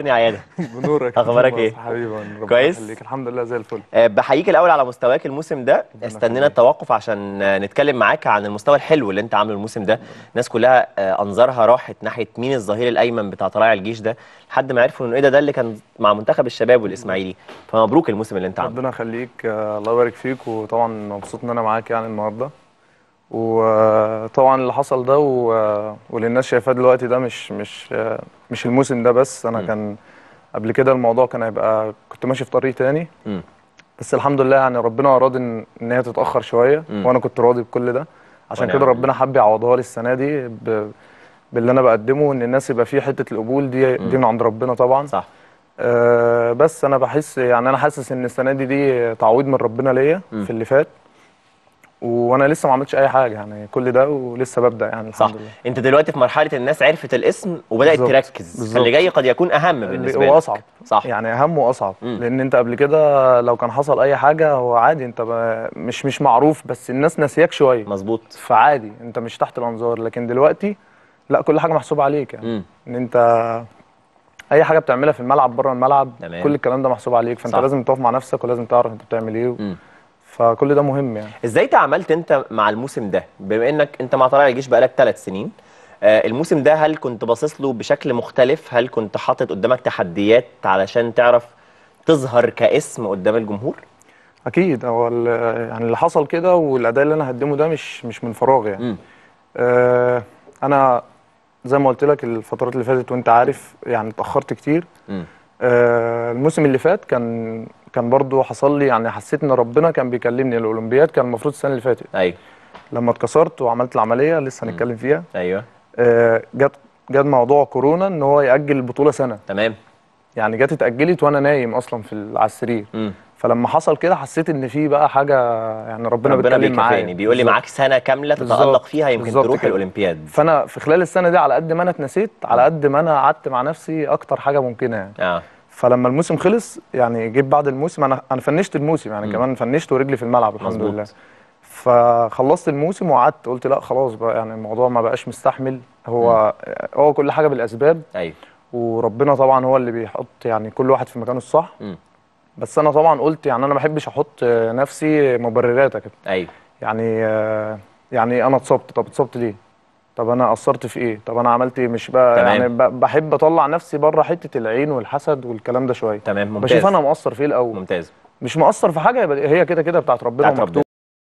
نورني عياده بنورك اخبارك ايه حبيبي كويس خليك. الحمد لله زي الفل آه، بحييك الاول على مستواك الموسم ده استنينا التوقف عشان نتكلم معاك عن المستوى الحلو اللي انت عامله الموسم ده الناس كلها آه، انظارها راحت ناحيه مين الظهير الايمن بتاع طلائع الجيش ده لحد ما عرفوا انه ايه ده ده اللي كان مع منتخب الشباب والاسماعيلي فمبروك الموسم اللي انت عامله ربنا يخليك آه، الله يبارك فيك وطبعا مبسوط ان انا معاك يعني النهارده وطبعا اللي حصل ده واللي الناس شايفاه دلوقتي ده مش مش مش الموسم ده بس انا م. كان قبل كده الموضوع كان هيبقى كنت ماشي في طريق تاني م. بس الحمد لله يعني ربنا اراد ان ان هي تتاخر شويه م. وانا كنت راضي بكل ده عشان كده يعني. ربنا حب يعوضها لي السنه دي ب... باللي انا بقدمه ان الناس يبقى في حته القبول دي م. دي من عند ربنا طبعا صح أه بس انا بحس يعني انا حاسس ان السنه دي دي تعويض من ربنا ليا في اللي فات وانا لسه ما عملتش اي حاجه يعني كل ده ولسه ببدا يعني الحمد صح. لله انت دلوقتي في مرحله الناس عرفت الاسم وبدات بالزبط. تركز بالزبط. فاللي جاي قد يكون اهم بالنسبه لك واصعب صح يعني اهم واصعب مم. لان انت قبل كده لو كان حصل اي حاجه هو عادي انت مش مش معروف بس الناس ناسياك شويه مظبوط فعادي انت مش تحت الانظار لكن دلوقتي لا كل حاجه محسوبه عليك يعني مم. ان انت اي حاجه بتعملها في الملعب بره الملعب تمام. كل الكلام ده محسوب عليك فانت صح. لازم تقف مع نفسك ولازم تعرف انت بتعمل ايه و... فكل ده مهم يعني ازاي تعاملت انت مع الموسم ده بما انك انت مع طلائع الجيش بقالك ثلاث سنين آه الموسم ده هل كنت باصص له بشكل مختلف هل كنت حاطط قدامك تحديات علشان تعرف تظهر كاسم قدام الجمهور اكيد هو يعني اللي حصل كده والاداء اللي انا هقدمه ده مش مش من فراغ يعني آه انا زي ما قلت لك الفترات اللي فاتت وانت عارف يعني اتاخرت كتير آه الموسم اللي فات كان كان برضو حصل لي يعني حسيت ان ربنا كان بيكلمني الاولمبياد كان المفروض السنه اللي فاتت ايوه لما اتكسرت وعملت العمليه لسه هنتكلم فيها ايوه آه جت جت موضوع كورونا ان هو ياجل البطوله سنه تمام يعني جت اتاجلت وانا نايم اصلا في على السرير م. فلما حصل كده حسيت ان في بقى حاجه يعني ربنا, ربنا بيتكلم معايا بيقول لي معاك سنه كامله تتالق فيها يمكن تروح الاولمبياد فانا في خلال السنه دي على قد ما انا اتنسيت على قد ما انا قعدت مع نفسي اكتر حاجه ممكنه يعني آه. فلما الموسم خلص يعني جيت بعد الموسم انا انا فنشت الموسم يعني م. كمان فنشت ورجلي في الملعب الحمد مزبوط. لله فخلصت الموسم وقعدت قلت لا خلاص بقى يعني الموضوع ما بقاش مستحمل هو م. هو كل حاجه بالاسباب ايوه وربنا طبعا هو اللي بيحط يعني كل واحد في مكانه الصح م. بس انا طبعا قلت يعني انا ما بحبش احط نفسي مبررات كده ايوه يعني يعني انا اتصبت طب اتصبت ليه طب انا قصرت في ايه طب انا عملت ايه مش بقى يعني تمام. يعني بحب اطلع نفسي بره حته العين والحسد والكلام ده شويه تمام ممتاز بشوف انا مقصر في ايه الاول ممتاز مش مقصر في حاجه هي كده كده بتاعت ربنا مكتوب